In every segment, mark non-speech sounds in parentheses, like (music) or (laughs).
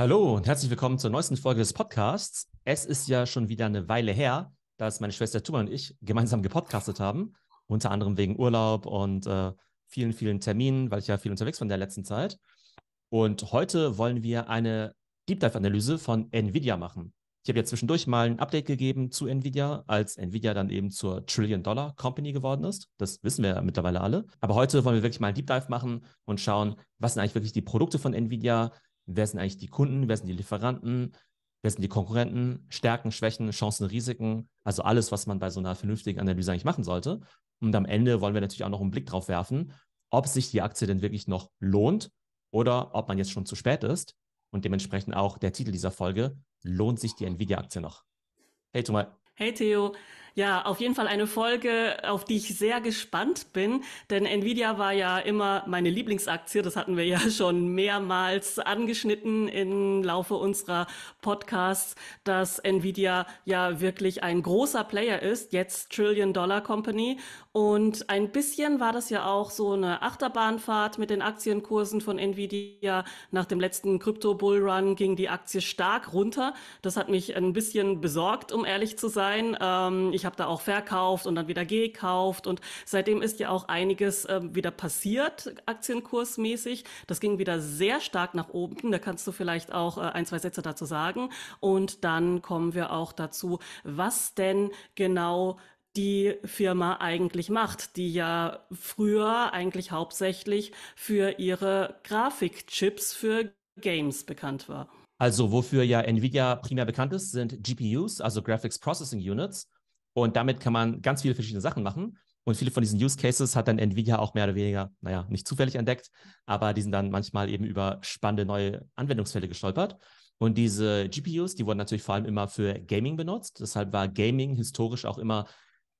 Hallo und herzlich willkommen zur neuesten Folge des Podcasts. Es ist ja schon wieder eine Weile her, dass meine Schwester Tuma und ich gemeinsam gepodcastet haben, unter anderem wegen Urlaub und äh, vielen, vielen Terminen, weil ich ja viel unterwegs war in der letzten Zeit. Und heute wollen wir eine Deep Dive-Analyse von Nvidia machen. Ich habe ja zwischendurch mal ein Update gegeben zu Nvidia, als Nvidia dann eben zur Trillion-Dollar-Company geworden ist. Das wissen wir ja mittlerweile alle. Aber heute wollen wir wirklich mal ein Deep Dive machen und schauen, was sind eigentlich wirklich die Produkte von Nvidia, wer sind eigentlich die Kunden, wer sind die Lieferanten, wer sind die Konkurrenten, Stärken, Schwächen, Chancen, Risiken, also alles, was man bei so einer vernünftigen Analyse eigentlich machen sollte. Und am Ende wollen wir natürlich auch noch einen Blick drauf werfen, ob sich die Aktie denn wirklich noch lohnt oder ob man jetzt schon zu spät ist. Und dementsprechend auch der Titel dieser Folge, lohnt sich die Nvidia-Aktie noch? Hey Thomas. Hey Theo. Ja, auf jeden Fall eine Folge, auf die ich sehr gespannt bin, denn Nvidia war ja immer meine Lieblingsaktie, das hatten wir ja (laughs) schon mehrmals angeschnitten im Laufe unserer Podcasts, dass Nvidia ja wirklich ein großer Player ist, jetzt Trillion Dollar Company und ein bisschen war das ja auch so eine Achterbahnfahrt mit den Aktienkursen von Nvidia. Nach dem letzten Krypto Bullrun ging die Aktie stark runter. Das hat mich ein bisschen besorgt, um ehrlich zu sein. Ähm, ich habe da auch verkauft und dann wieder gekauft und seitdem ist ja auch einiges äh, wieder passiert, aktienkursmäßig. Das ging wieder sehr stark nach oben. Da kannst du vielleicht auch äh, ein, zwei Sätze dazu sagen. Und dann kommen wir auch dazu, was denn genau die Firma eigentlich macht, die ja früher eigentlich hauptsächlich für ihre Grafikchips für Games bekannt war. Also wofür ja Nvidia primär bekannt ist, sind GPUs, also Graphics Processing Units. Und damit kann man ganz viele verschiedene Sachen machen. Und viele von diesen Use Cases hat dann Nvidia auch mehr oder weniger, naja, nicht zufällig entdeckt, aber die sind dann manchmal eben über spannende neue Anwendungsfälle gestolpert. Und diese GPUs, die wurden natürlich vor allem immer für Gaming benutzt. Deshalb war Gaming historisch auch immer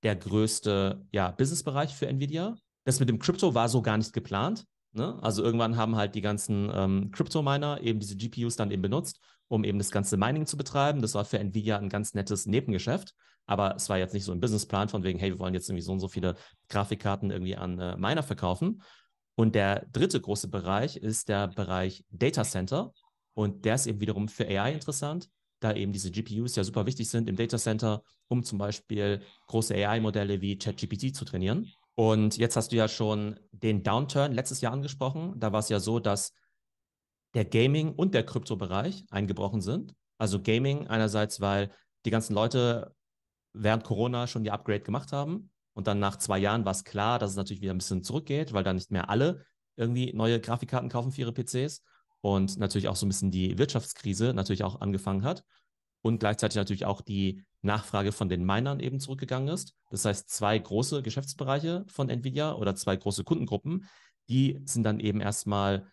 der größte ja, Businessbereich für Nvidia. Das mit dem Crypto war so gar nicht geplant. Ne? Also irgendwann haben halt die ganzen ähm, Crypto-Miner eben diese GPUs dann eben benutzt, um eben das ganze Mining zu betreiben. Das war für Nvidia ein ganz nettes Nebengeschäft, aber es war jetzt nicht so ein Businessplan von wegen, hey, wir wollen jetzt irgendwie so und so viele Grafikkarten irgendwie an äh, Miner verkaufen. Und der dritte große Bereich ist der Bereich Data Center und der ist eben wiederum für AI interessant, da eben diese GPUs ja super wichtig sind im Data Center, um zum Beispiel große AI-Modelle wie ChatGPT zu trainieren. Und jetzt hast du ja schon den Downturn letztes Jahr angesprochen. Da war es ja so, dass der Gaming- und der Kryptobereich eingebrochen sind. Also Gaming einerseits, weil die ganzen Leute während Corona schon die Upgrade gemacht haben und dann nach zwei Jahren war es klar, dass es natürlich wieder ein bisschen zurückgeht, weil dann nicht mehr alle irgendwie neue Grafikkarten kaufen für ihre PCs und natürlich auch so ein bisschen die Wirtschaftskrise natürlich auch angefangen hat und gleichzeitig natürlich auch die Nachfrage von den Minern eben zurückgegangen ist. Das heißt, zwei große Geschäftsbereiche von Nvidia oder zwei große Kundengruppen, die sind dann eben erstmal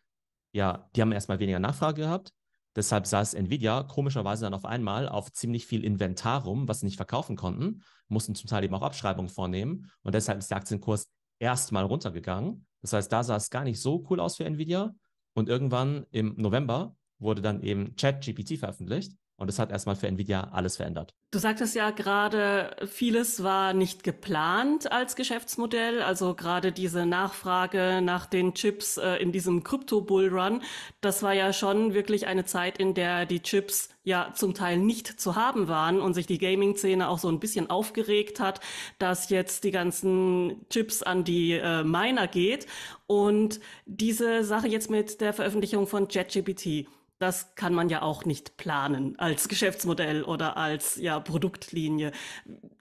ja, die haben erstmal weniger Nachfrage gehabt. Deshalb saß Nvidia komischerweise dann auf einmal auf ziemlich viel Inventar rum, was sie nicht verkaufen konnten, mussten zum Teil eben auch Abschreibungen vornehmen und deshalb ist der Aktienkurs erstmal runtergegangen. Das heißt, da sah es gar nicht so cool aus für Nvidia und irgendwann im November wurde dann eben ChatGPT veröffentlicht und das hat erstmal für Nvidia alles verändert. Du sagtest ja gerade, vieles war nicht geplant als Geschäftsmodell. Also gerade diese Nachfrage nach den Chips äh, in diesem Krypto-Bullrun, das war ja schon wirklich eine Zeit, in der die Chips ja zum Teil nicht zu haben waren und sich die Gaming-Szene auch so ein bisschen aufgeregt hat, dass jetzt die ganzen Chips an die äh, Miner geht. Und diese Sache jetzt mit der Veröffentlichung von JetGPT das kann man ja auch nicht planen als Geschäftsmodell oder als ja, Produktlinie.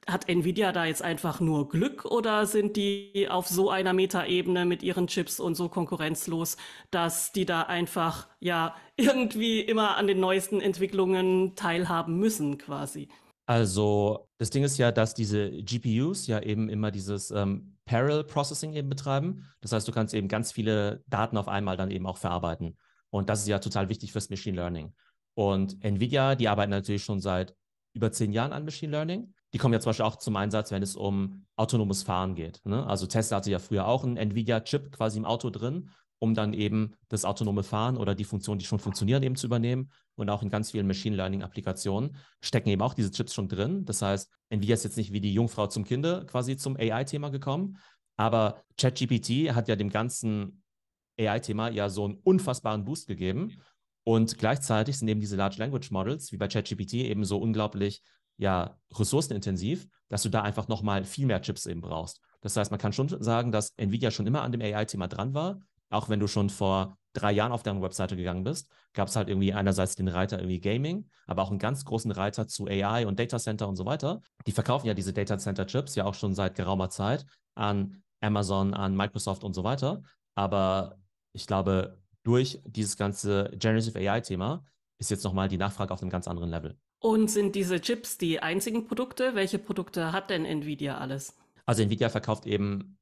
Hat Nvidia da jetzt einfach nur Glück oder sind die auf so einer Metaebene mit ihren Chips und so konkurrenzlos, dass die da einfach ja irgendwie immer an den neuesten Entwicklungen teilhaben müssen quasi? Also das Ding ist ja, dass diese GPUs ja eben immer dieses ähm, Parallel Processing eben betreiben. Das heißt, du kannst eben ganz viele Daten auf einmal dann eben auch verarbeiten. Und das ist ja total wichtig fürs Machine Learning. Und Nvidia, die arbeiten natürlich schon seit über zehn Jahren an Machine Learning. Die kommen ja zum Beispiel auch zum Einsatz, wenn es um autonomes Fahren geht. Ne? Also Tesla hatte ja früher auch einen Nvidia-Chip quasi im Auto drin, um dann eben das autonome Fahren oder die Funktionen, die schon funktionieren, eben zu übernehmen. Und auch in ganz vielen Machine Learning-Applikationen stecken eben auch diese Chips schon drin. Das heißt, Nvidia ist jetzt nicht wie die Jungfrau zum Kinde quasi zum AI-Thema gekommen. Aber ChatGPT hat ja dem ganzen AI-Thema ja so einen unfassbaren Boost gegeben. Und gleichzeitig sind eben diese Large Language Models, wie bei ChatGPT, eben so unglaublich ja, ressourcenintensiv, dass du da einfach nochmal viel mehr Chips eben brauchst. Das heißt, man kann schon sagen, dass Nvidia schon immer an dem AI-Thema dran war, auch wenn du schon vor drei Jahren auf deren Webseite gegangen bist, gab es halt irgendwie einerseits den Reiter irgendwie Gaming, aber auch einen ganz großen Reiter zu AI und Data Center und so weiter. Die verkaufen ja diese Data Center Chips ja auch schon seit geraumer Zeit an Amazon, an Microsoft und so weiter. Aber ich glaube, durch dieses ganze Generative AI-Thema ist jetzt nochmal die Nachfrage auf einem ganz anderen Level. Und sind diese Chips die einzigen Produkte? Welche Produkte hat denn Nvidia alles? Also Nvidia verkauft eben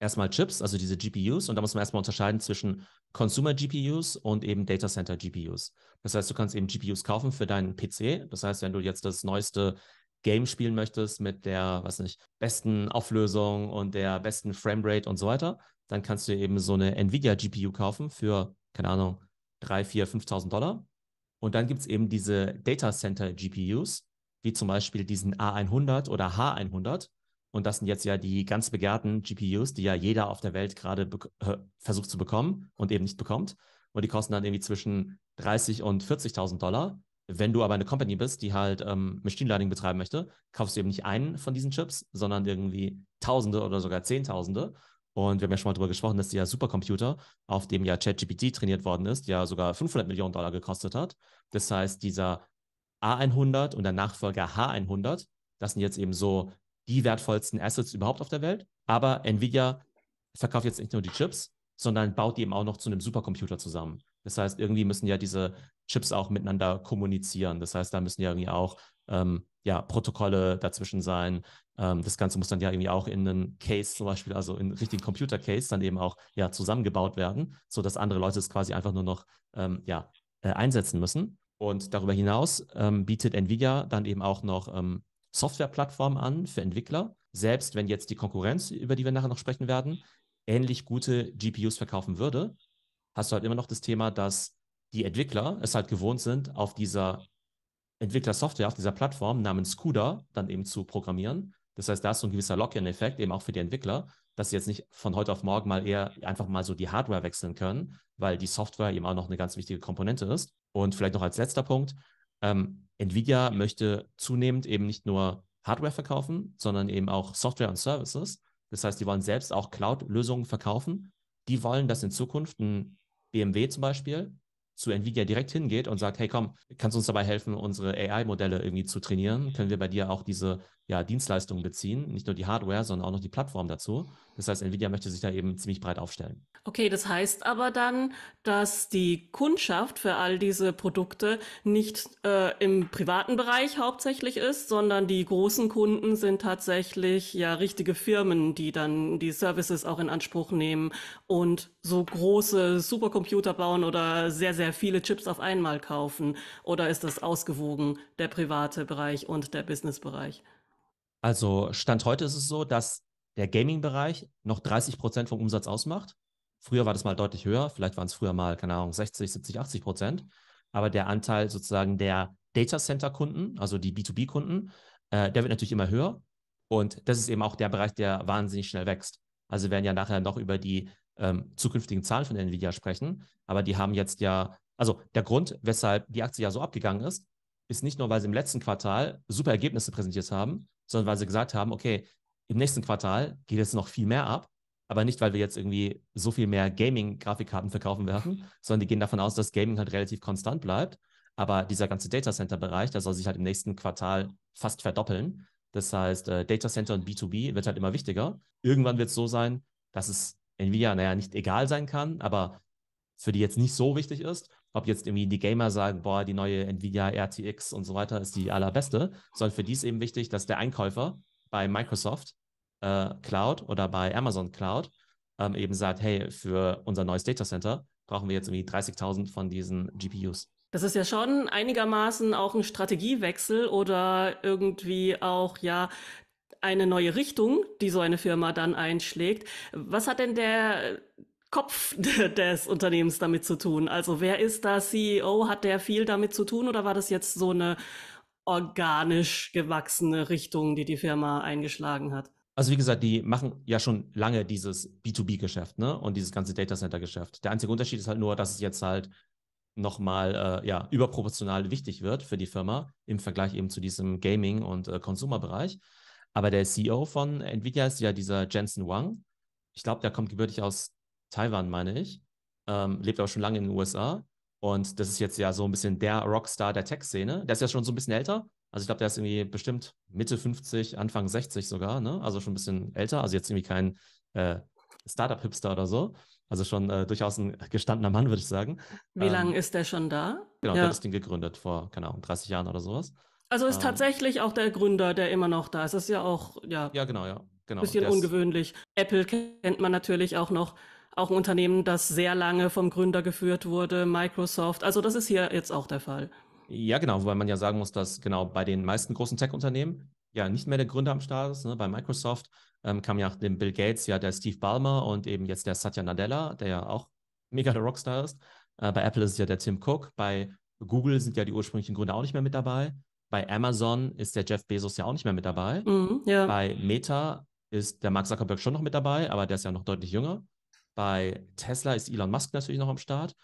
erstmal Chips, also diese GPUs, und da muss man erstmal unterscheiden zwischen Consumer GPUs und eben Data Center GPUs. Das heißt, du kannst eben GPUs kaufen für deinen PC. Das heißt, wenn du jetzt das neueste Game spielen möchtest mit der, was nicht, besten Auflösung und der besten Framerate und so weiter, dann kannst du eben so eine Nvidia GPU kaufen für, keine Ahnung, 3, 4, 5.000 Dollar. Und dann gibt es eben diese Data Center GPUs, wie zum Beispiel diesen A100 oder H100. Und das sind jetzt ja die ganz begehrten GPUs, die ja jeder auf der Welt gerade äh, versucht zu bekommen und eben nicht bekommt. Und die kosten dann irgendwie zwischen 30 und 40.000 Dollar. Wenn du aber eine Company bist, die halt ähm, Machine Learning betreiben möchte, kaufst du eben nicht einen von diesen Chips, sondern irgendwie Tausende oder sogar Zehntausende. Und wir haben ja schon mal darüber gesprochen, dass der Supercomputer, auf dem ja ChatGPT trainiert worden ist, ja sogar 500 Millionen Dollar gekostet hat. Das heißt, dieser A100 und der Nachfolger H100, das sind jetzt eben so die wertvollsten Assets überhaupt auf der Welt. Aber Nvidia verkauft jetzt nicht nur die Chips, sondern baut die eben auch noch zu einem Supercomputer zusammen. Das heißt, irgendwie müssen ja diese Chips auch miteinander kommunizieren. Das heißt, da müssen ja irgendwie auch ähm, ja, Protokolle dazwischen sein. Ähm, das Ganze muss dann ja irgendwie auch in einen Case zum Beispiel, also in einen richtigen Computer-Case dann eben auch ja zusammengebaut werden, sodass andere Leute es quasi einfach nur noch ähm, ja, äh, einsetzen müssen. Und darüber hinaus ähm, bietet NVIDIA dann eben auch noch ähm, Softwareplattformen an für Entwickler. Selbst wenn jetzt die Konkurrenz, über die wir nachher noch sprechen werden, ähnlich gute GPUs verkaufen würde, hast du halt immer noch das Thema, dass die Entwickler es halt gewohnt sind, auf dieser Entwicklersoftware, auf dieser Plattform namens CUDA dann eben zu programmieren. Das heißt, da ist so ein gewisser Lock-in-Effekt eben auch für die Entwickler, dass sie jetzt nicht von heute auf morgen mal eher einfach mal so die Hardware wechseln können, weil die Software eben auch noch eine ganz wichtige Komponente ist. Und vielleicht noch als letzter Punkt, ähm, Nvidia möchte zunehmend eben nicht nur Hardware verkaufen, sondern eben auch Software und Services. Das heißt, die wollen selbst auch Cloud-Lösungen verkaufen. Die wollen, dass in Zukunft ein BMW zum Beispiel zu Nvidia direkt hingeht und sagt, hey komm, kannst du uns dabei helfen, unsere AI-Modelle irgendwie zu trainieren? Können wir bei dir auch diese ja, Dienstleistungen beziehen, nicht nur die Hardware, sondern auch noch die Plattform dazu. Das heißt, Nvidia möchte sich da eben ziemlich breit aufstellen. Okay, das heißt aber dann, dass die Kundschaft für all diese Produkte nicht äh, im privaten Bereich hauptsächlich ist, sondern die großen Kunden sind tatsächlich ja richtige Firmen, die dann die Services auch in Anspruch nehmen und so große Supercomputer bauen oder sehr, sehr viele Chips auf einmal kaufen. Oder ist das ausgewogen, der private Bereich und der Businessbereich? Also Stand heute ist es so, dass der Gaming-Bereich noch 30 Prozent vom Umsatz ausmacht. Früher war das mal deutlich höher, vielleicht waren es früher mal, keine Ahnung, 60, 70, 80 Prozent. Aber der Anteil sozusagen der Data Center-Kunden, also die B2B-Kunden, äh, der wird natürlich immer höher. Und das ist eben auch der Bereich, der wahnsinnig schnell wächst. Also wir werden ja nachher noch über die ähm, zukünftigen Zahlen von Nvidia sprechen. Aber die haben jetzt ja, also der Grund, weshalb die Aktie ja so abgegangen ist, ist nicht nur, weil sie im letzten Quartal super Ergebnisse präsentiert haben, sondern weil sie gesagt haben, okay, im nächsten Quartal geht es noch viel mehr ab, aber nicht, weil wir jetzt irgendwie so viel mehr Gaming-Grafikkarten verkaufen werden, mhm. sondern die gehen davon aus, dass Gaming halt relativ konstant bleibt. Aber dieser ganze Data Center-Bereich, der soll sich halt im nächsten Quartal fast verdoppeln. Das heißt, äh, Data Center und B2B wird halt immer wichtiger. Irgendwann wird es so sein, dass es Nvidia, naja, nicht egal sein kann, aber für die jetzt nicht so wichtig ist ob jetzt irgendwie die Gamer sagen, boah, die neue Nvidia RTX und so weiter ist die allerbeste, sondern für die ist eben wichtig, dass der Einkäufer bei Microsoft äh, Cloud oder bei Amazon Cloud ähm, eben sagt, hey, für unser neues Data Center brauchen wir jetzt irgendwie 30.000 von diesen GPUs. Das ist ja schon einigermaßen auch ein Strategiewechsel oder irgendwie auch ja eine neue Richtung, die so eine Firma dann einschlägt. Was hat denn der Kopf (laughs) des Unternehmens damit zu tun? Also wer ist da CEO? Hat der viel damit zu tun oder war das jetzt so eine organisch gewachsene Richtung, die die Firma eingeschlagen hat? Also wie gesagt, die machen ja schon lange dieses B2B-Geschäft ne? und dieses ganze Datacenter-Geschäft. Der einzige Unterschied ist halt nur, dass es jetzt halt nochmal äh, ja, überproportional wichtig wird für die Firma im Vergleich eben zu diesem Gaming- und äh, Consumer-Bereich. Aber der CEO von Nvidia ist ja dieser Jensen Wang. Ich glaube, der kommt gebürtig aus Taiwan meine ich, ähm, lebt aber schon lange in den USA. Und das ist jetzt ja so ein bisschen der Rockstar der Tech-Szene. Der ist ja schon so ein bisschen älter. Also ich glaube, der ist irgendwie bestimmt Mitte 50, Anfang 60 sogar, ne? Also schon ein bisschen älter. Also jetzt irgendwie kein äh, Startup-Hipster oder so. Also schon äh, durchaus ein gestandener Mann, würde ich sagen. Wie ähm, lange ist der schon da? Genau, ja. der hat das Ding gegründet vor, keine Ahnung, 30 Jahren oder sowas. Also ist ähm, tatsächlich auch der Gründer, der immer noch da ist. Das ist ja auch, ja. Ja, genau, ja. Genau. Bisschen ungewöhnlich. Ist... Apple kennt man natürlich auch noch auch ein Unternehmen, das sehr lange vom Gründer geführt wurde, Microsoft. Also das ist hier jetzt auch der Fall. Ja, genau, weil man ja sagen muss, dass genau bei den meisten großen Tech-Unternehmen ja nicht mehr der Gründer am Start ist. Ne? Bei Microsoft ähm, kam ja nach dem Bill Gates ja der Steve Ballmer und eben jetzt der Satya Nadella, der ja auch mega der Rockstar ist. Äh, bei Apple ist es ja der Tim Cook. Bei Google sind ja die ursprünglichen Gründer auch nicht mehr mit dabei. Bei Amazon ist der Jeff Bezos ja auch nicht mehr mit dabei. Mhm, ja. Bei Meta ist der Mark Zuckerberg schon noch mit dabei, aber der ist ja noch deutlich jünger. Bei Tesla ist Elon Musk natürlich noch am Start.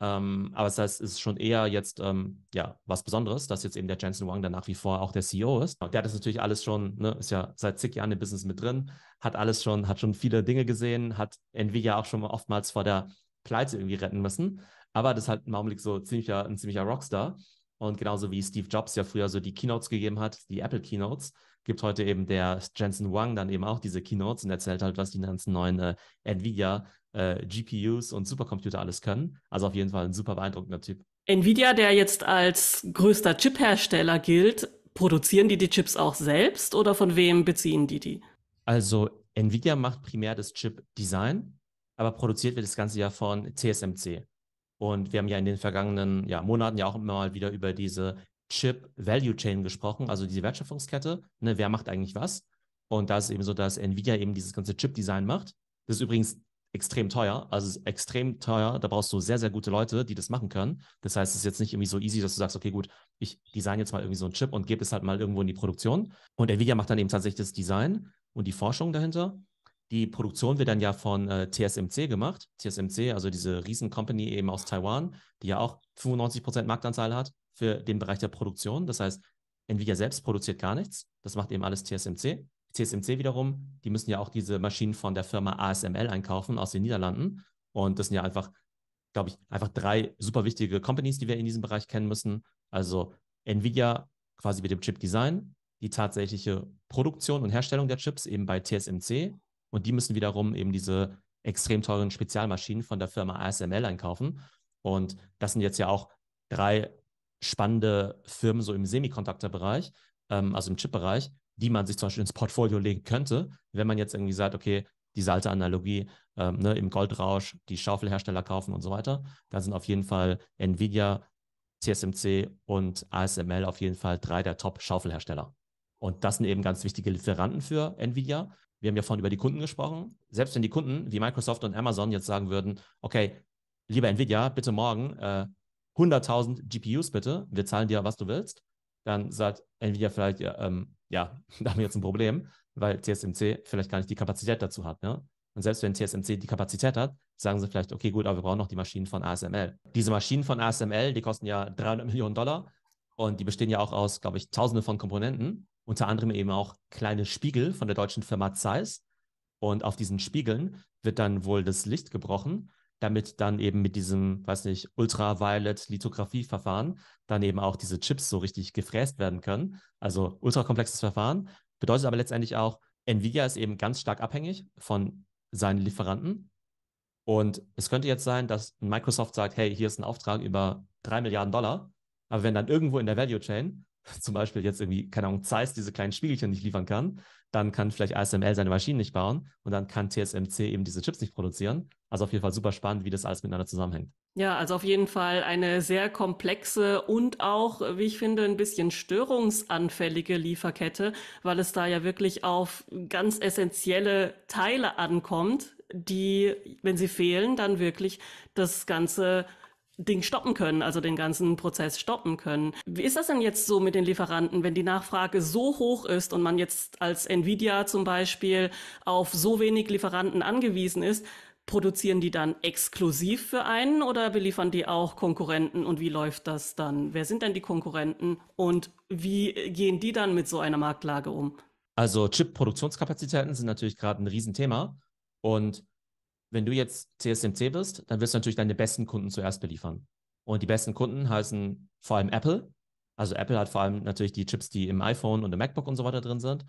Ähm, aber das heißt, es ist schon eher jetzt ähm, ja, was Besonderes, dass jetzt eben der Jensen Wang dann nach wie vor auch der CEO ist. Der hat das natürlich alles schon, ne, ist ja seit zig Jahren im Business mit drin, hat alles schon, hat schon viele Dinge gesehen, hat Nvidia auch schon oftmals vor der Pleite irgendwie retten müssen. Aber das ist halt im Augenblick so ziemlicher, ein ziemlicher Rockstar. Und genauso wie Steve Jobs ja früher so die Keynotes gegeben hat, die Apple Keynotes, gibt heute eben der Jensen Wang dann eben auch diese Keynotes und erzählt halt, was die ganzen neuen äh, Nvidia äh, GPUs und Supercomputer alles können. Also auf jeden Fall ein super beeindruckender Typ. Nvidia, der jetzt als größter Chiphersteller gilt, produzieren die die Chips auch selbst oder von wem beziehen die die? Also Nvidia macht primär das Chip-Design, aber produziert wird das Ganze ja von TSMC. Und wir haben ja in den vergangenen ja, Monaten ja auch immer mal wieder über diese Chip-Value Chain gesprochen, also diese Wertschöpfungskette. Ne, wer macht eigentlich was? Und da ist eben so, dass Nvidia eben dieses ganze Chip-Design macht. Das ist übrigens extrem teuer, also extrem teuer. Da brauchst du sehr, sehr gute Leute, die das machen können. Das heißt, es ist jetzt nicht irgendwie so easy, dass du sagst, okay, gut, ich design jetzt mal irgendwie so einen Chip und gebe es halt mal irgendwo in die Produktion. Und Nvidia macht dann eben tatsächlich das Design und die Forschung dahinter. Die Produktion wird dann ja von äh, TSMC gemacht. TSMC, also diese Riesen-Company eben aus Taiwan, die ja auch 95% Marktanteil hat für den Bereich der Produktion. Das heißt, Nvidia selbst produziert gar nichts. Das macht eben alles TSMC. TSMC wiederum, die müssen ja auch diese Maschinen von der Firma ASML einkaufen aus den Niederlanden. Und das sind ja einfach, glaube ich, einfach drei super wichtige Companies, die wir in diesem Bereich kennen müssen. Also Nvidia quasi mit dem Chip Design, die tatsächliche Produktion und Herstellung der Chips eben bei TSMC, und die müssen wiederum eben diese extrem teuren Spezialmaschinen von der Firma ASML einkaufen. Und das sind jetzt ja auch drei spannende Firmen so im Semikontakterbereich, ähm, also im Chip-Bereich, die man sich zum Beispiel ins Portfolio legen könnte, wenn man jetzt irgendwie sagt, okay, diese alte Analogie ähm, ne, im Goldrausch, die Schaufelhersteller kaufen und so weiter, dann sind auf jeden Fall Nvidia, TSMC und ASML auf jeden Fall drei der Top-Schaufelhersteller. Und das sind eben ganz wichtige Lieferanten für Nvidia wir haben ja vorhin über die Kunden gesprochen, selbst wenn die Kunden wie Microsoft und Amazon jetzt sagen würden, okay, lieber Nvidia, bitte morgen äh, 100.000 GPUs bitte, wir zahlen dir, was du willst, dann sagt Nvidia vielleicht, ja, ähm, ja (laughs) da haben wir jetzt ein Problem, weil TSMC vielleicht gar nicht die Kapazität dazu hat. Ne? Und selbst wenn TSMC die Kapazität hat, sagen sie vielleicht, okay, gut, aber wir brauchen noch die Maschinen von ASML. Diese Maschinen von ASML, die kosten ja 300 Millionen Dollar und die bestehen ja auch aus, glaube ich, Tausende von Komponenten unter anderem eben auch kleine Spiegel von der deutschen Firma Zeiss. Und auf diesen Spiegeln wird dann wohl das Licht gebrochen, damit dann eben mit diesem, weiß nicht, Ultraviolet-Lithografie-Verfahren dann eben auch diese Chips so richtig gefräst werden können. Also ultrakomplexes Verfahren bedeutet aber letztendlich auch, Nvidia ist eben ganz stark abhängig von seinen Lieferanten. Und es könnte jetzt sein, dass Microsoft sagt, hey, hier ist ein Auftrag über drei Milliarden Dollar. Aber wenn dann irgendwo in der Value Chain zum Beispiel jetzt irgendwie, keine Ahnung, Zeiss diese kleinen Spiegelchen nicht liefern kann, dann kann vielleicht ASML seine Maschinen nicht bauen und dann kann TSMC eben diese Chips nicht produzieren. Also auf jeden Fall super spannend, wie das alles miteinander zusammenhängt. Ja, also auf jeden Fall eine sehr komplexe und auch, wie ich finde, ein bisschen störungsanfällige Lieferkette, weil es da ja wirklich auf ganz essentielle Teile ankommt, die, wenn sie fehlen, dann wirklich das ganze Ding stoppen können, also den ganzen Prozess stoppen können. Wie ist das denn jetzt so mit den Lieferanten, wenn die Nachfrage so hoch ist und man jetzt als Nvidia zum Beispiel auf so wenig Lieferanten angewiesen ist? Produzieren die dann exklusiv für einen oder beliefern die auch Konkurrenten und wie läuft das dann? Wer sind denn die Konkurrenten und wie gehen die dann mit so einer Marktlage um? Also Chip-Produktionskapazitäten sind natürlich gerade ein Riesenthema und wenn du jetzt CSMC wirst, dann wirst du natürlich deine besten Kunden zuerst beliefern. Und die besten Kunden heißen vor allem Apple. Also Apple hat vor allem natürlich die Chips, die im iPhone und im MacBook und so weiter drin sind.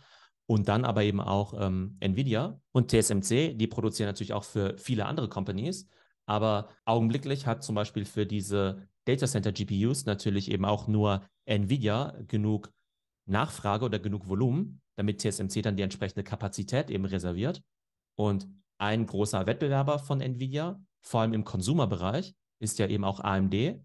Und dann aber eben auch ähm, Nvidia und TSMC, die produzieren natürlich auch für viele andere Companies. Aber augenblicklich hat zum Beispiel für diese Data Center GPUs natürlich eben auch nur Nvidia genug Nachfrage oder genug Volumen, damit TSMC dann die entsprechende Kapazität eben reserviert. Und ein großer Wettbewerber von Nvidia, vor allem im Consumer-Bereich, ist ja eben auch AMD.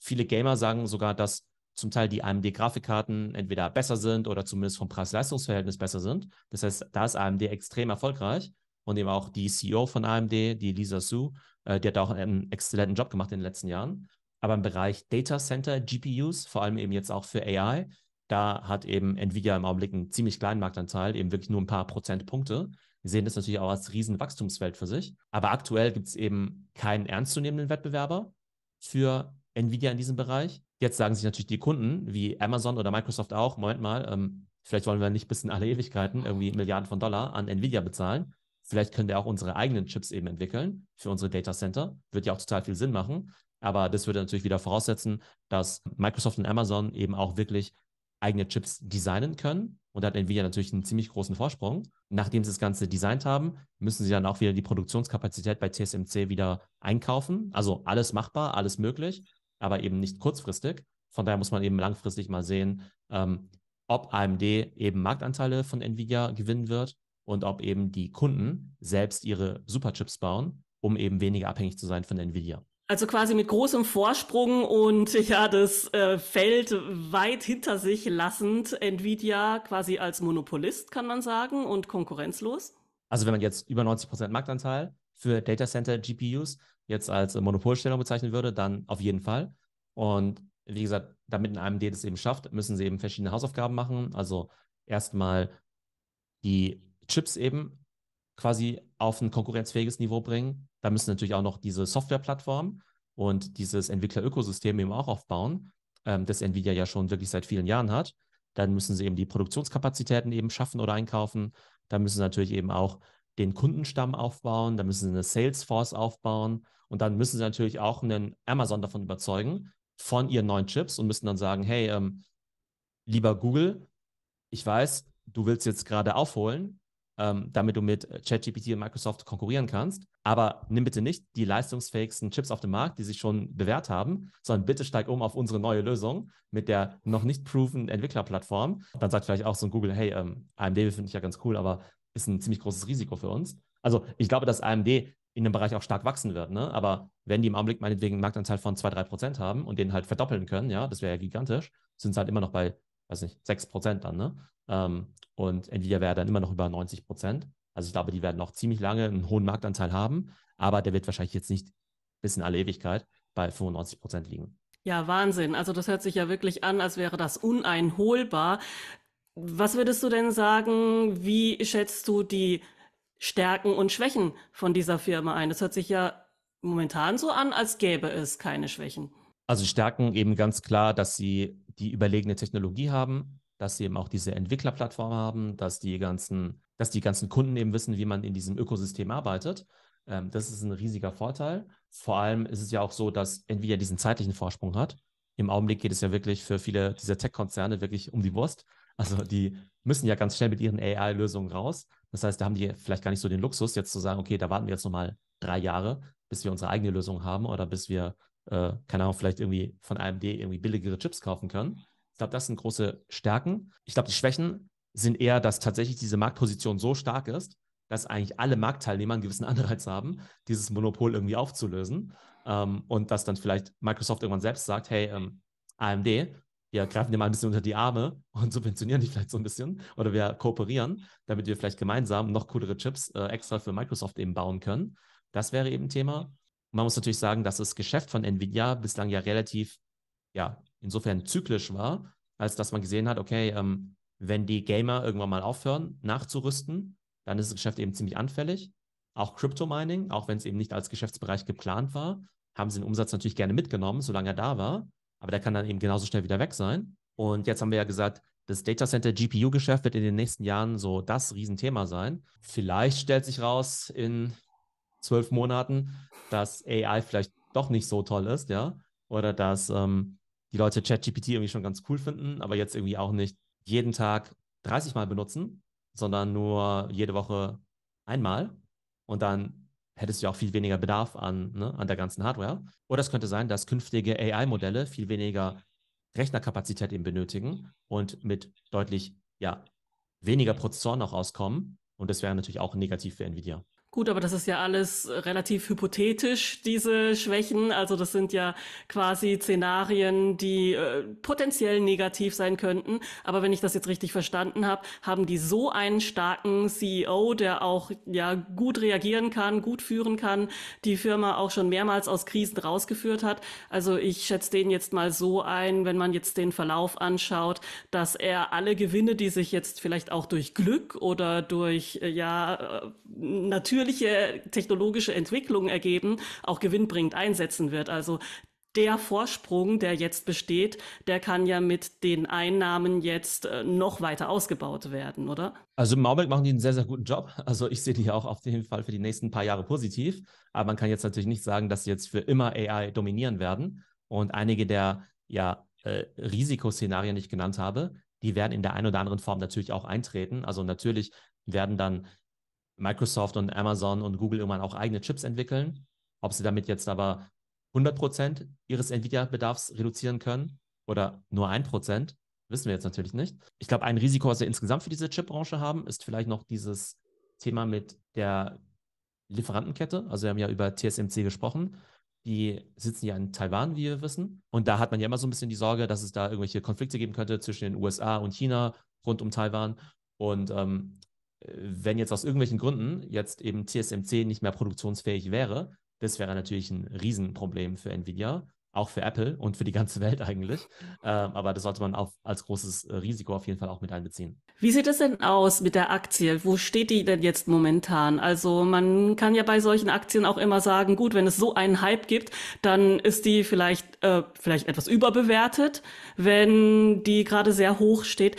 Viele Gamer sagen sogar, dass zum Teil die AMD-Grafikkarten entweder besser sind oder zumindest vom Preis-Leistungs-Verhältnis besser sind. Das heißt, da ist AMD extrem erfolgreich und eben auch die CEO von AMD, die Lisa Su, äh, die hat auch einen exzellenten Job gemacht in den letzten Jahren. Aber im Bereich Data Center, GPUs, vor allem eben jetzt auch für AI, da hat eben Nvidia im Augenblick einen ziemlich kleinen Marktanteil, eben wirklich nur ein paar Prozentpunkte. Wir sehen das natürlich auch als Riesenwachstumsfeld für sich. Aber aktuell gibt es eben keinen ernstzunehmenden Wettbewerber für Nvidia in diesem Bereich. Jetzt sagen sich natürlich die Kunden, wie Amazon oder Microsoft auch, Moment mal, ähm, vielleicht wollen wir nicht bis in alle Ewigkeiten irgendwie Milliarden von Dollar an Nvidia bezahlen. Vielleicht können wir auch unsere eigenen Chips eben entwickeln für unsere Data Center. Wird ja auch total viel Sinn machen. Aber das würde natürlich wieder voraussetzen, dass Microsoft und Amazon eben auch wirklich eigene Chips designen können und da hat Nvidia natürlich einen ziemlich großen Vorsprung. Nachdem sie das Ganze designt haben, müssen sie dann auch wieder die Produktionskapazität bei TSMC wieder einkaufen. Also alles machbar, alles möglich, aber eben nicht kurzfristig. Von daher muss man eben langfristig mal sehen, ähm, ob AMD eben Marktanteile von Nvidia gewinnen wird und ob eben die Kunden selbst ihre Superchips bauen, um eben weniger abhängig zu sein von Nvidia. Also quasi mit großem Vorsprung und (laughs) ja, das äh, Feld weit hinter sich lassend, Nvidia quasi als Monopolist, kann man sagen, und konkurrenzlos. Also wenn man jetzt über 90% Prozent Marktanteil für Data Center GPUs jetzt als äh, Monopolstellung bezeichnen würde, dann auf jeden Fall. Und wie gesagt, damit ein AMD das eben schafft, müssen sie eben verschiedene Hausaufgaben machen. Also erstmal die Chips eben quasi auf ein konkurrenzfähiges Niveau bringen da müssen natürlich auch noch diese Softwareplattform und dieses Entwicklerökosystem eben auch aufbauen, ähm, das Nvidia ja schon wirklich seit vielen Jahren hat. Dann müssen sie eben die Produktionskapazitäten eben schaffen oder einkaufen. Da müssen sie natürlich eben auch den Kundenstamm aufbauen, da müssen sie eine Salesforce aufbauen und dann müssen sie natürlich auch einen Amazon davon überzeugen, von ihren neuen Chips und müssen dann sagen, hey, ähm, lieber Google, ich weiß, du willst jetzt gerade aufholen, ähm, damit du mit ChatGPT und Microsoft konkurrieren kannst. Aber nimm bitte nicht die leistungsfähigsten Chips auf dem Markt, die sich schon bewährt haben, sondern bitte steig um auf unsere neue Lösung mit der noch nicht proven Entwicklerplattform. Dann sagt vielleicht auch so ein Google, hey, ähm, AMD finde ich ja ganz cool, aber ist ein ziemlich großes Risiko für uns. Also ich glaube, dass AMD in dem Bereich auch stark wachsen wird, ne? aber wenn die im Augenblick meinetwegen einen Marktanteil von 2-3% haben und den halt verdoppeln können, ja, das wäre ja gigantisch, sind sie halt immer noch bei weiß nicht, 6% Prozent dann, ne? Ähm, und Nvidia wäre dann immer noch über 90%. Prozent. Also ich glaube, die werden noch ziemlich lange einen hohen Marktanteil haben, aber der wird wahrscheinlich jetzt nicht bis in alle Ewigkeit bei 95% Prozent liegen. Ja, Wahnsinn. Also das hört sich ja wirklich an, als wäre das uneinholbar. Was würdest du denn sagen, wie schätzt du die Stärken und Schwächen von dieser Firma ein? Das hört sich ja momentan so an, als gäbe es keine Schwächen. Also Stärken eben ganz klar, dass sie die überlegene Technologie haben, dass sie eben auch diese Entwicklerplattform haben, dass die ganzen, dass die ganzen Kunden eben wissen, wie man in diesem Ökosystem arbeitet. Ähm, das ist ein riesiger Vorteil. Vor allem ist es ja auch so, dass Nvidia diesen zeitlichen Vorsprung hat. Im Augenblick geht es ja wirklich für viele dieser Tech-Konzerne wirklich um die Wurst. Also die müssen ja ganz schnell mit ihren AI-Lösungen raus. Das heißt, da haben die vielleicht gar nicht so den Luxus, jetzt zu sagen, okay, da warten wir jetzt nochmal drei Jahre, bis wir unsere eigene Lösung haben oder bis wir äh, keine Ahnung, vielleicht irgendwie von AMD irgendwie billigere Chips kaufen können. Ich glaube, das sind große Stärken. Ich glaube, die Schwächen sind eher, dass tatsächlich diese Marktposition so stark ist, dass eigentlich alle Marktteilnehmer einen gewissen (laughs) Anreiz haben, dieses Monopol irgendwie aufzulösen. Ähm, und dass dann vielleicht Microsoft irgendwann selbst sagt, hey, ähm, AMD, wir greifen dir mal ein bisschen unter die Arme und (laughs) subventionieren dich vielleicht so ein bisschen oder wir kooperieren, damit wir vielleicht gemeinsam noch coolere Chips äh, extra für Microsoft eben bauen können. Das wäre eben ein Thema man muss natürlich sagen, dass das Geschäft von Nvidia bislang ja relativ, ja, insofern zyklisch war, als dass man gesehen hat, okay, ähm, wenn die Gamer irgendwann mal aufhören, nachzurüsten, dann ist das Geschäft eben ziemlich anfällig. Auch Crypto-Mining, auch wenn es eben nicht als Geschäftsbereich geplant war, haben sie den Umsatz natürlich gerne mitgenommen, solange er da war. Aber der kann dann eben genauso schnell wieder weg sein. Und jetzt haben wir ja gesagt, das datacenter GPU-Geschäft wird in den nächsten Jahren so das Riesenthema sein. Vielleicht stellt sich raus, in zwölf Monaten, dass AI vielleicht doch nicht so toll ist, ja, oder dass ähm, die Leute ChatGPT irgendwie schon ganz cool finden, aber jetzt irgendwie auch nicht jeden Tag 30 Mal benutzen, sondern nur jede Woche einmal und dann hättest du ja auch viel weniger Bedarf an, ne, an der ganzen Hardware. Oder es könnte sein, dass künftige AI-Modelle viel weniger Rechnerkapazität eben benötigen und mit deutlich ja, weniger Prozessoren auch auskommen. Und das wäre natürlich auch negativ für Nvidia. Gut, aber das ist ja alles relativ hypothetisch, diese Schwächen. Also das sind ja quasi Szenarien, die äh, potenziell negativ sein könnten. Aber wenn ich das jetzt richtig verstanden habe, haben die so einen starken CEO, der auch ja gut reagieren kann, gut führen kann, die Firma auch schon mehrmals aus Krisen rausgeführt hat. Also ich schätze den jetzt mal so ein, wenn man jetzt den Verlauf anschaut, dass er alle Gewinne, die sich jetzt vielleicht auch durch Glück oder durch äh, ja natürlich äh, natürliche technologische Entwicklungen ergeben, auch gewinnbringend einsetzen wird. Also der Vorsprung, der jetzt besteht, der kann ja mit den Einnahmen jetzt äh, noch weiter ausgebaut werden, oder? Also im Augenblick machen die einen sehr, sehr guten Job. Also ich sehe die auch auf jeden Fall für die nächsten paar Jahre positiv. Aber man kann jetzt natürlich nicht sagen, dass sie jetzt für immer AI dominieren werden. Und einige der ja, äh, Risikoszenarien, die ich genannt habe, die werden in der einen oder anderen Form natürlich auch eintreten. Also natürlich werden dann Microsoft und Amazon und Google irgendwann auch eigene Chips entwickeln. Ob sie damit jetzt aber 100% ihres Nvidia-Bedarfs reduzieren können oder nur 1%, wissen wir jetzt natürlich nicht. Ich glaube, ein Risiko, was wir insgesamt für diese Chipbranche haben, ist vielleicht noch dieses Thema mit der Lieferantenkette. Also wir haben ja über TSMC gesprochen. Die sitzen ja in Taiwan, wie wir wissen. Und da hat man ja immer so ein bisschen die Sorge, dass es da irgendwelche Konflikte geben könnte zwischen den USA und China rund um Taiwan. Und ähm, wenn jetzt aus irgendwelchen Gründen jetzt eben TSMC nicht mehr produktionsfähig wäre, das wäre natürlich ein Riesenproblem für Nvidia, auch für Apple und für die ganze (laughs) Welt eigentlich. Ähm, aber das sollte man auch als großes äh, Risiko auf jeden Fall auch mit einbeziehen. Wie sieht es denn aus mit der Aktie? Wo steht die denn jetzt momentan? Also man kann ja bei solchen Aktien auch immer sagen, gut, wenn es so einen Hype gibt, dann ist die vielleicht, äh, vielleicht etwas überbewertet, wenn die gerade sehr hoch steht.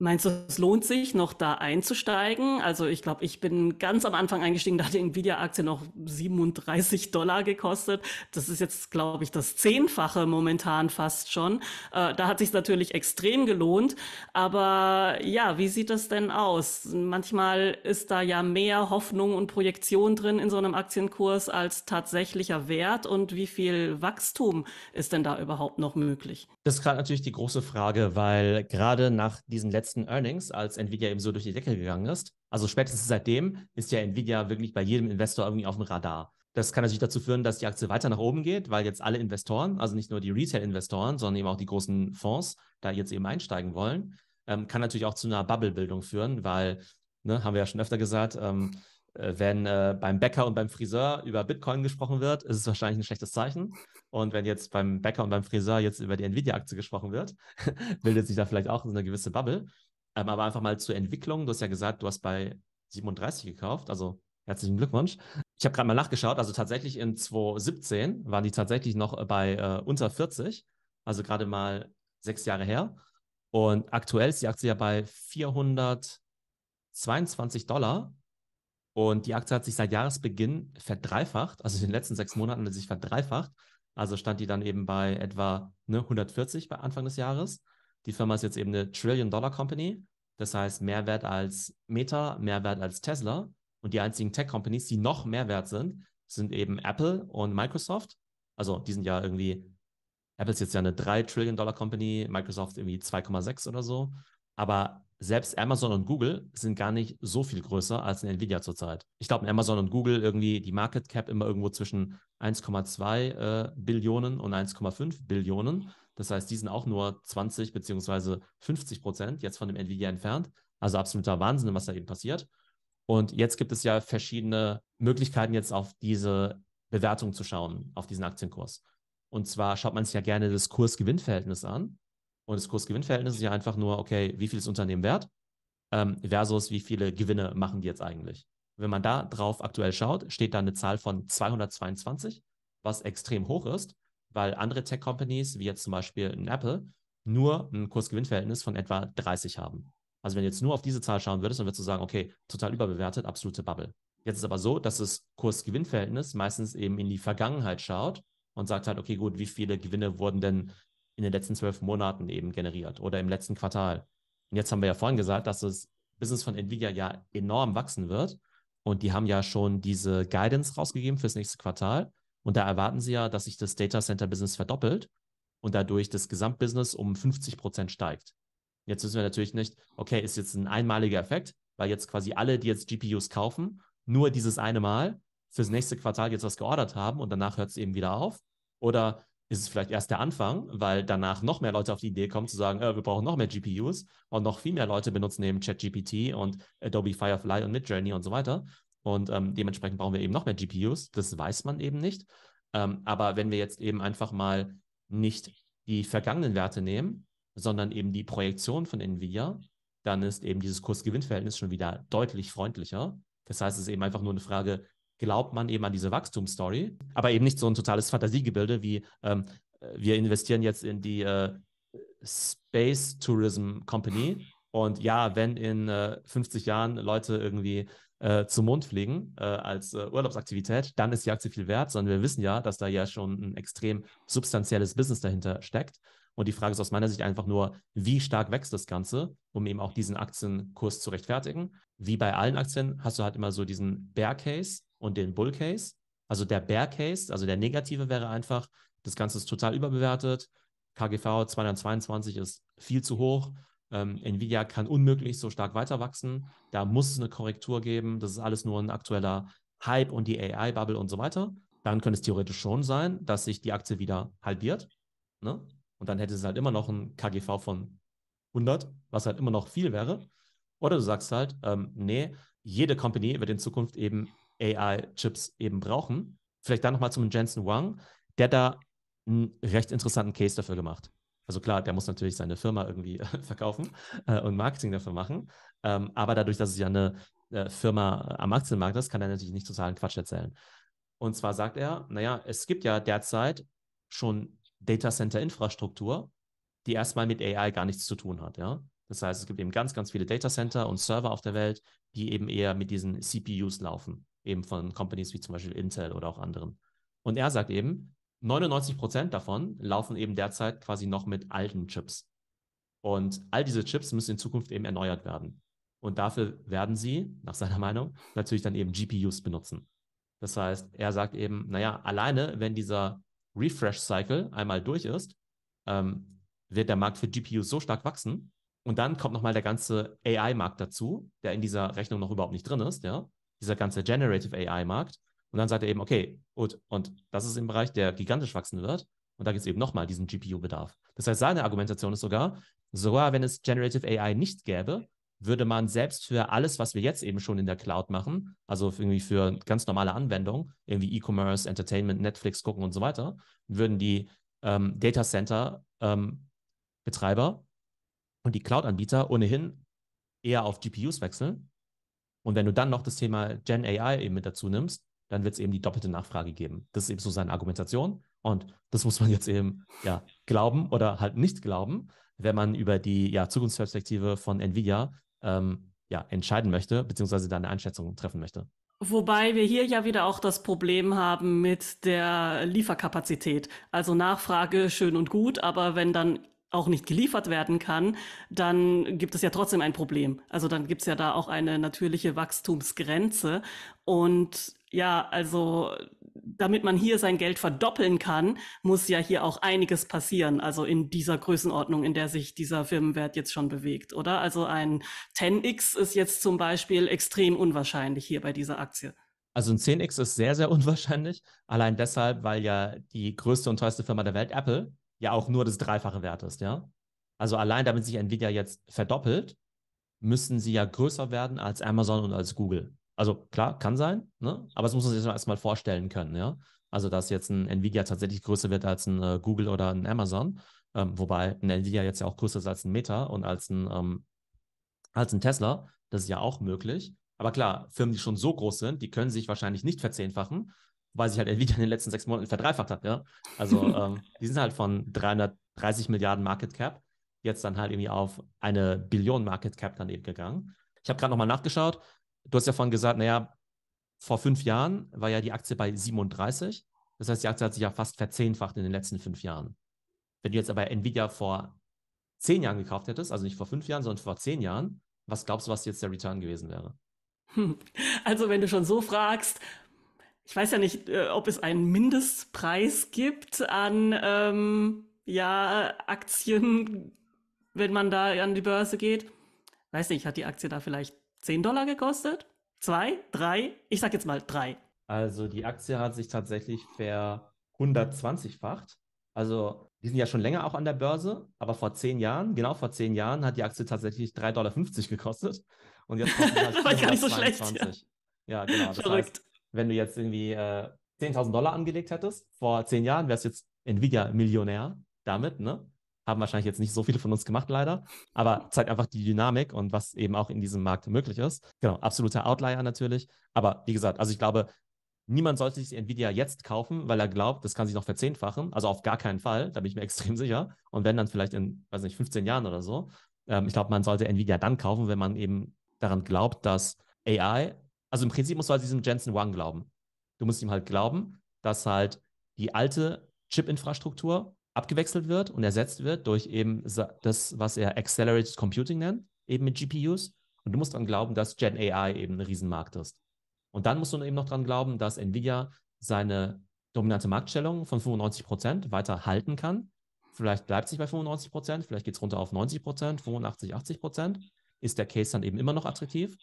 Meinst du, es lohnt sich, noch da einzusteigen? Also ich glaube, ich bin ganz am Anfang eingestiegen, da hat die Nvidia-Aktie noch 37 Dollar gekostet. Das ist jetzt, glaube ich, das Zehnfache momentan fast schon. Äh, da hat sich natürlich extrem gelohnt. Aber ja, wie sieht das denn aus? Manchmal ist da ja mehr Hoffnung und Projektion drin in so einem Aktienkurs als tatsächlicher Wert. Und wie viel Wachstum ist denn da überhaupt noch möglich? Das ist gerade natürlich die große Frage, weil gerade nach diesen letzten letzten Earnings, als Nvidia eben so durch die Decke gegangen ist. Also spätestens seitdem ist ja Nvidia wirklich bei jedem Investor irgendwie auf dem Radar. Das kann natürlich dazu führen, dass die Aktie weiter nach oben geht, weil jetzt alle Investoren, also nicht nur die Retail-Investoren, sondern eben auch die großen Fonds, da jetzt eben einsteigen wollen. Ähm, kann natürlich auch zu einer Bubble-Bildung führen, weil, ne, haben wir ja schon öfter gesagt, ähm, äh, wenn äh, beim Bäcker und beim Friseur über Bitcoin gesprochen wird, ist es wahrscheinlich ein schlechtes Zeichen. Und wenn jetzt beim Bäcker und beim Friseur jetzt über die Nvidia-Aktie gesprochen wird, (laughs) bildet sich da vielleicht auch so eine gewisse Bubble. Ähm, aber einfach mal zur Entwicklung. Du hast ja gesagt, du hast bei 37 gekauft, also herzlichen Glückwunsch. Ich habe gerade mal nachgeschaut, also tatsächlich in 2017 waren die tatsächlich noch äh, bei äh, unter 40, also gerade mal sechs Jahre her. Und aktuell ist die Aktie ja bei 422 Dollar und die Aktie hat sich seit Jahresbeginn verdreifacht, also in den letzten sechs Monaten hat sie sich verdreifacht. Also stand die dann eben bei etwa ne, 140 bei Anfang des Jahres. Die Firma ist jetzt eben eine Trillion-Dollar-Company, das heißt mehr wert als Meta, mehr wert als Tesla. Und die einzigen Tech-Companies, die noch mehr wert sind, sind eben Apple und Microsoft. Also die sind ja irgendwie, Apple ist jetzt ja eine 3 Trillion Dollar Company, Microsoft irgendwie 2,6 oder so. Aber selbst Amazon und Google sind gar nicht so viel größer als in Nvidia zurzeit. Ich glaube, Amazon und Google irgendwie die Market Cap immer irgendwo zwischen 1,2 äh, Billionen und 1,5 Billionen. Das heißt, die sind auch nur 20 bzw. 50 Prozent jetzt von dem Nvidia entfernt. Also absoluter Wahnsinn, was da eben passiert. Und jetzt gibt es ja verschiedene Möglichkeiten, jetzt auf diese Bewertung zu schauen, auf diesen Aktienkurs. Und zwar schaut man sich ja gerne das Kurs-Gewinn-Verhältnis an. Und das Kursgewinnverhältnis ist ja einfach nur, okay, wie viel ist Unternehmen wert ähm, versus wie viele Gewinne machen die jetzt eigentlich. Wenn man da drauf aktuell schaut, steht da eine Zahl von 222, was extrem hoch ist, weil andere Tech-Companies, wie jetzt zum Beispiel Apple, nur ein Kursgewinnverhältnis von etwa 30 haben. Also wenn du jetzt nur auf diese Zahl schauen würdest, dann würdest du sagen, okay, total überbewertet, absolute Bubble. Jetzt ist aber so, dass das Kursgewinnverhältnis meistens eben in die Vergangenheit schaut und sagt halt, okay, gut, wie viele Gewinne wurden denn in den letzten zwölf Monaten eben generiert oder im letzten Quartal. Und jetzt haben wir ja vorhin gesagt, dass das Business von Nvidia ja enorm wachsen wird. Und die haben ja schon diese Guidance rausgegeben fürs nächste Quartal. Und da erwarten sie ja, dass sich das Data Center Business verdoppelt und dadurch das Gesamtbusiness um 50 Prozent steigt. Jetzt wissen wir natürlich nicht, okay, ist jetzt ein einmaliger Effekt, weil jetzt quasi alle, die jetzt GPUs kaufen, nur dieses eine Mal fürs nächste Quartal jetzt was geordert haben und danach hört es eben wieder auf. Oder ist es vielleicht erst der Anfang, weil danach noch mehr Leute auf die Idee kommen zu sagen, äh, wir brauchen noch mehr GPUs und noch viel mehr Leute benutzen eben ChatGPT und Adobe Firefly und Midjourney und so weiter. Und ähm, dementsprechend brauchen wir eben noch mehr GPUs. Das weiß man eben nicht. Ähm, aber wenn wir jetzt eben einfach mal nicht die vergangenen Werte nehmen, sondern eben die Projektion von Nvidia, dann ist eben dieses Kurs-Gewinn-Verhältnis schon wieder deutlich freundlicher. Das heißt, es ist eben einfach nur eine Frage, glaubt man eben an diese Wachstumsstory, aber eben nicht so ein totales Fantasiegebilde wie ähm, wir investieren jetzt in die äh, Space Tourism Company und ja, wenn in äh, 50 Jahren Leute irgendwie äh, zum Mond fliegen äh, als äh, Urlaubsaktivität, dann ist die Aktie viel wert, sondern wir wissen ja, dass da ja schon ein extrem substanzielles Business dahinter steckt. Und die Frage ist aus meiner Sicht einfach nur, wie stark wächst das Ganze, um eben auch diesen Aktienkurs zu rechtfertigen. Wie bei allen Aktien hast du halt immer so diesen Bear Case, und den Bull Case. Also der Bear Case, also der negative wäre einfach, das Ganze ist total überbewertet. KGV 222 ist viel zu hoch. Ähm, Nvidia kann unmöglich so stark weiter wachsen. Da muss es eine Korrektur geben. Das ist alles nur ein aktueller Hype und die AI-Bubble und so weiter. Dann könnte es theoretisch schon sein, dass sich die Aktie wieder halbiert. Ne? Und dann hätte es halt immer noch ein KGV von 100, was halt immer noch viel wäre. Oder du sagst halt, ähm, nee, jede Company wird in Zukunft eben AI-Chips eben brauchen. Vielleicht dann nochmal zum Jensen Wang, der da einen recht interessanten Case dafür gemacht. Also klar, der muss natürlich seine Firma irgendwie (laughs) verkaufen äh, und Marketing dafür machen. Ähm, aber dadurch, dass es ja eine äh, Firma am Aktienmarkt ist, kann er natürlich nicht totalen Quatsch erzählen. Und zwar sagt er, naja, es gibt ja derzeit schon Data Center Infrastruktur, die erstmal mit AI gar nichts zu tun hat. Ja? Das heißt, es gibt eben ganz, ganz viele Data Center und Server auf der Welt, die eben eher mit diesen CPUs laufen eben von Companies wie zum Beispiel Intel oder auch anderen. Und er sagt eben, 99 Prozent davon laufen eben derzeit quasi noch mit alten Chips. Und all diese Chips müssen in Zukunft eben erneuert werden. Und dafür werden sie, nach seiner Meinung, natürlich dann eben GPUs benutzen. Das heißt, er sagt eben, naja, alleine wenn dieser Refresh-Cycle einmal durch ist, ähm, wird der Markt für GPUs so stark wachsen. Und dann kommt nochmal der ganze AI-Markt dazu, der in dieser Rechnung noch überhaupt nicht drin ist, ja dieser ganze Generative AI-Markt. Und dann sagt er eben, okay, gut, und das ist im Bereich, der gigantisch wachsen wird. Und da gibt es eben nochmal diesen GPU-Bedarf. Das heißt, seine Argumentation ist sogar, sogar wenn es Generative AI nicht gäbe, würde man selbst für alles, was wir jetzt eben schon in der Cloud machen, also irgendwie für ganz normale Anwendungen, irgendwie E-Commerce, Entertainment, Netflix gucken und so weiter, würden die ähm, Data Center ähm, Betreiber und die Cloud-Anbieter ohnehin eher auf GPUs wechseln und wenn du dann noch das Thema Gen AI eben mit dazu nimmst, dann wird es eben die doppelte Nachfrage geben. Das ist eben so seine Argumentation. Und das muss man jetzt eben ja, glauben oder halt nicht glauben, wenn man über die ja, Zukunftsperspektive von Nvidia ähm, ja, entscheiden möchte, beziehungsweise da eine Einschätzung treffen möchte. Wobei wir hier ja wieder auch das Problem haben mit der Lieferkapazität. Also Nachfrage schön und gut, aber wenn dann auch nicht geliefert werden kann, dann gibt es ja trotzdem ein Problem. Also dann gibt es ja da auch eine natürliche Wachstumsgrenze. Und ja, also damit man hier sein Geld verdoppeln kann, muss ja hier auch einiges passieren. Also in dieser Größenordnung, in der sich dieser Firmenwert jetzt schon bewegt, oder? Also ein 10x ist jetzt zum Beispiel extrem unwahrscheinlich hier bei dieser Aktie. Also ein 10x ist sehr, sehr (laughs) unwahrscheinlich. Allein deshalb, weil ja die größte und teuerste Firma der Welt, Apple, ja auch nur das dreifache Wert ist, ja? Also allein damit sich Nvidia jetzt verdoppelt, müssen sie ja größer werden als Amazon und als Google. Also klar, kann sein, ne? aber das muss man sich erstmal vorstellen können, ja? Also dass jetzt ein Nvidia tatsächlich größer wird als ein äh, Google oder ein Amazon, ähm, wobei ein Nvidia jetzt ja auch größer ist als ein Meta und als ein, ähm, als ein Tesla, das ist ja auch möglich. Aber klar, Firmen, die schon so groß sind, die können sich wahrscheinlich nicht verzehnfachen weil sich halt Nvidia in den letzten sechs Monaten verdreifacht hat. Ja? Also (laughs) ähm, die sind halt von 330 Milliarden Market Cap jetzt dann halt irgendwie auf eine Billion Market Cap dann eben gegangen. Ich habe gerade nochmal nachgeschaut. Du hast ja vorhin gesagt, naja, vor fünf Jahren war ja die Aktie bei 37. Das heißt, die Aktie hat sich ja fast verzehnfacht in den letzten fünf Jahren. Wenn du jetzt aber Nvidia vor zehn Jahren gekauft hättest, also nicht vor fünf Jahren, sondern vor zehn Jahren, was glaubst du, was jetzt der Return gewesen wäre? (laughs) Also, wenn du schon so fragst, ich weiß ja nicht, äh, ob es einen Mindestpreis gibt an ähm, ja, Aktien, wenn man da an die Börse geht. Weiß nicht, hat die Aktie da vielleicht 10 Dollar gekostet? Zwei? Drei? Ich sag jetzt mal drei. Also die Aktie hat sich tatsächlich ver 120-facht. Also die sind ja schon länger auch an der Börse, aber vor zehn Jahren, genau vor zehn Jahren, hat die Aktie tatsächlich 3,50 Dollar gekostet. Und jetzt kostet sie (laughs) halt 422. So schlecht, ja. ja, genau. Das Verrückt. heißt, wenn du jetzt irgendwie äh, 10.000 Dollar angelegt hättest, vor zehn Jahren wärst du jetzt Nvidia-Millionär damit, ne? Haben wahrscheinlich jetzt nicht so viele von uns gemacht, leider. Aber zeigt einfach die Dynamik und was eben auch in diesem Markt möglich ist. Genau, absoluter Outlier natürlich. Aber wie gesagt, also ich glaube, niemand sollte sich Nvidia jetzt kaufen, weil er glaubt, das kann sich noch verzehnfachen. Also auf gar keinen Fall, da bin ich mir (laughs) extrem sicher. Und wenn dann vielleicht in, weiß nicht, 15 Jahren oder so. Ähm, ich glaube, man sollte Nvidia dann kaufen, wenn man eben daran glaubt, dass AI also im Prinzip musst du halt diesem Jensen Wang glauben. Du musst ihm halt glauben, dass halt die alte Chip-Infrastruktur abgewechselt wird und ersetzt wird durch eben das, was er Accelerated Computing nennt, eben mit GPUs. Und du musst daran glauben, dass Gen AI eben ein Riesenmarkt ist. Und dann musst du eben noch dran glauben, dass Nvidia seine dominante Marktstellung von 95 weiter halten kann. Vielleicht bleibt es nicht bei 95 vielleicht geht es runter auf 90 85, 80 Ist der Case dann eben immer noch attraktiv?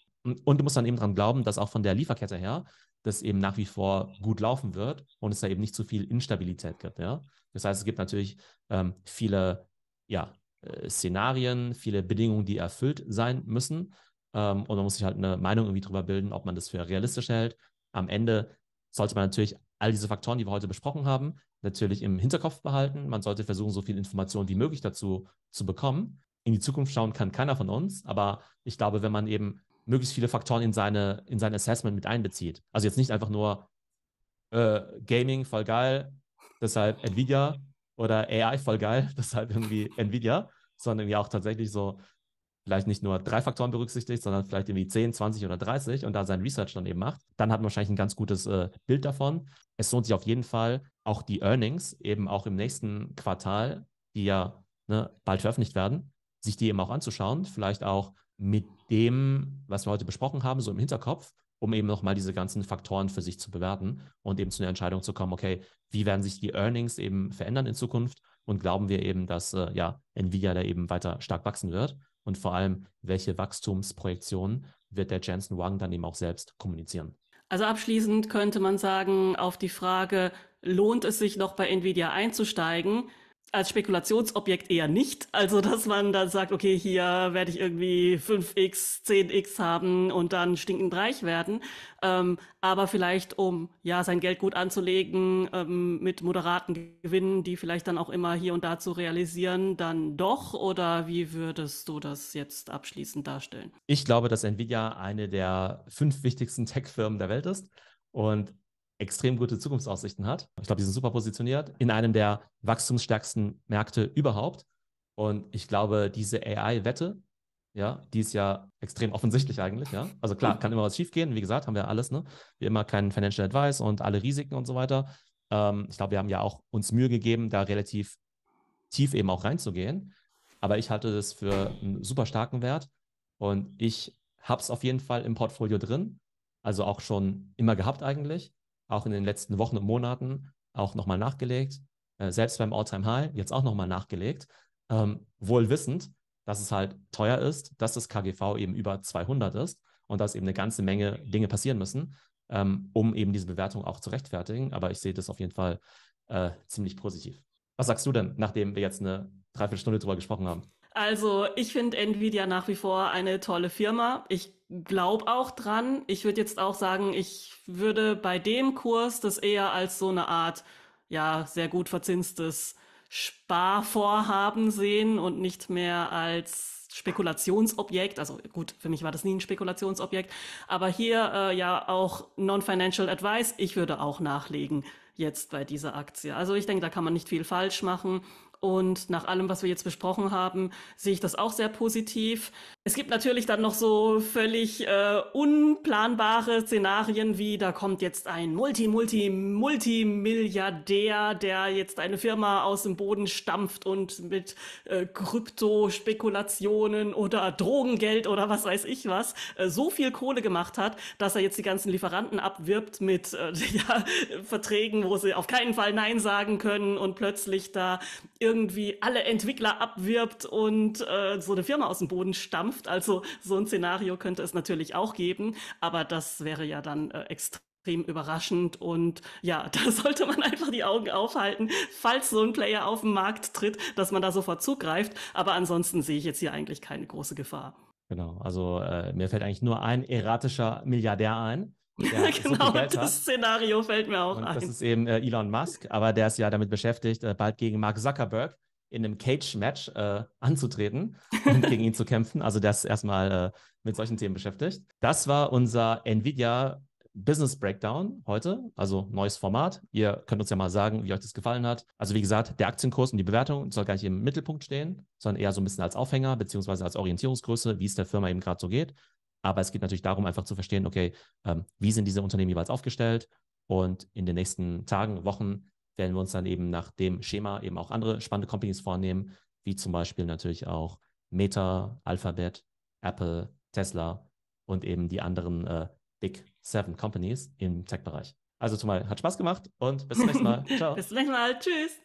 Und, du musst dann eben daran glauben, dass auch von der Lieferkette her das eben nach wie vor gut laufen wird und es da eben nicht zu viel Instabilität gibt. Ja? Das heißt, es gibt natürlich ähm, viele ja, äh, Szenarien, viele Bedingungen, die erfüllt sein müssen. Ähm, und man muss sich halt eine Meinung irgendwie drüber bilden, ob man das für realistisch hält. Am Ende sollte man natürlich all diese Faktoren, die wir heute besprochen haben, natürlich im Hinterkopf behalten. Man sollte versuchen, so viel Informationen wie möglich dazu zu bekommen. In die Zukunft schauen kann keiner von uns, aber ich glaube, wenn man eben möglichst viele Faktoren in, seine, in sein Assessment mit einbezieht. Also jetzt nicht einfach nur äh, Gaming voll geil, deshalb Nvidia oder AI voll geil, (laughs) deshalb irgendwie Nvidia, sondern ja auch tatsächlich so vielleicht nicht nur drei Faktoren berücksichtigt, sondern vielleicht irgendwie 10, 20 oder 30 und da sein Research dann eben macht, dann hat man wahrscheinlich ein ganz gutes äh, Bild davon. Es lohnt sich auf jeden Fall, auch die Earnings eben auch im nächsten Quartal, die ja ne, bald veröffentlicht werden, sich die eben auch anzuschauen, vielleicht auch mit dem, was wir heute besprochen haben, so im Hinterkopf, um eben nochmal diese ganzen Faktoren für sich zu bewerten und eben zu einer Entscheidung zu kommen, okay, wie werden sich die Earnings eben verändern in Zukunft und glauben wir eben, dass äh, ja, Nvidia da eben weiter stark wachsen wird und vor allem, welche Wachstumsprojektionen wird der Jensen Wang dann eben auch selbst kommunizieren. Also abschließend könnte man sagen, auf die Frage, lohnt es sich noch bei Nvidia einzusteigen, als Spekulationsobjekt eher nicht. Also, dass man dann sagt, okay, hier werde ich irgendwie 5x, 10x haben und dann stinkend reich werden. Ähm, aber vielleicht, um ja sein Geld gut anzulegen, ähm, mit moderaten Gewinnen, die vielleicht dann auch immer hier und da zu realisieren, dann doch? Oder wie würdest du das jetzt abschließend darstellen? Ich glaube, dass Nvidia eine der fünf wichtigsten Tech-Firmen der Welt ist. Und extrem gute Zukunftsaussichten hat. Ich glaube, die sind super positioniert in einem der wachstumsstärksten Märkte überhaupt. Und ich glaube, diese AI-Wette, ja, die ist ja extrem offensichtlich eigentlich, ja. Also klar, kann immer was schiefgehen. Wie gesagt, haben wir alles, ne? Wie immer keinen Financial Advice und alle Risiken und so weiter. Ähm, ich glaube, wir haben ja auch uns Mühe gegeben, da relativ tief eben auch reinzugehen. Aber ich halte das für einen super starken Wert und ich habe es auf jeden Fall im Portfolio drin. Also auch schon immer gehabt eigentlich auch in den letzten Wochen und Monaten auch nochmal nachgelegt. Äh, selbst beim Alltime high jetzt auch nochmal nachgelegt. Ähm, wohl wissend, dass es halt teuer ist, dass das KGV eben über 200 ist und dass eben eine ganze Menge Dinge passieren müssen, ähm, um eben diese Bewertung auch zu rechtfertigen. Aber ich sehe das auf jeden Fall äh, ziemlich positiv. Was sagst du denn, nachdem wir jetzt eine Dreiviertelstunde drüber gesprochen haben? Also ich finde Nvidia nach wie vor eine tolle Firma. Ich glaube auch dran. Ich würde jetzt auch sagen, ich würde bei dem Kurs das eher als so eine Art, ja, sehr gut verzinstes Sparvorhaben sehen und nicht mehr als Spekulationsobjekt, also gut, für mich war das nie ein Spekulationsobjekt, aber hier äh, ja auch Non-Financial Advice, ich würde auch nachlegen jetzt bei dieser Aktie. Also ich denke, da kann man nicht viel falsch machen. Und nach allem, was wir jetzt besprochen haben, sehe ich das auch sehr positiv. Es gibt natürlich dann noch so völlig äh, unplanbare Szenarien wie, da kommt jetzt ein Multi-Multi-Multimilliardär, der jetzt eine Firma aus dem Boden stampft und mit äh, Kryptospekulationen oder Drogengeld oder was weiß ich was äh, so viel Kohle gemacht hat, dass er jetzt die ganzen Lieferanten abwirbt mit äh, (laughs) ja, Verträgen, wo sie auf keinen Fall Nein sagen können und plötzlich da irgendwie alle Entwickler abwirbt und äh, so eine Firma aus dem Boden stampft sanft. Also so ein Szenario könnte es natürlich auch geben, aber das wäre ja dann äh, extrem überraschend und ja, (laughs) da sollte man einfach die Augen aufhalten, falls so ein Player auf den Markt tritt, dass man da sofort zugreift. Aber ansonsten sehe ich jetzt hier eigentlich keine große Gefahr. Genau, also äh, mir fällt eigentlich nur ein erratischer Milliardär ein. (laughs) genau, das Szenario fällt mir auch und ein. Das ist eben äh, Elon Musk, aber der ist ja damit beschäftigt, äh, bald gegen Mark Zuckerberg in einem Cage-Match äh, anzutreten (laughs) und gegen ihn zu kämpfen. Also der ist erstmal äh, mit solchen Themen beschäftigt. Das war unser Nvidia Business Breakdown heute, also neues Format. Ihr könnt uns ja mal sagen, wie euch das gefallen hat. Also wie gesagt, der Aktienkurs und die Bewertung soll gar nicht im Mittelpunkt stehen, sondern eher so ein bisschen als Aufhänger beziehungsweise als Orientierungsgröße, wie es der Firma eben gerade so geht. Aber es geht natürlich darum, einfach zu verstehen, okay, ähm, wie sind diese Unternehmen jeweils aufgestellt? Und in den nächsten Tagen, Wochen werden wir uns dann eben nach dem Schema eben auch andere spannende Companies vornehmen, wie zum Beispiel natürlich auch Meta, Alphabet, Apple, Tesla und eben die anderen äh, Big Seven Companies im Tech-Bereich. Also zumal hat Spaß gemacht und bis zum nächsten Mal. (laughs) Ciao. bis zum nächsten Mal. Tschüss.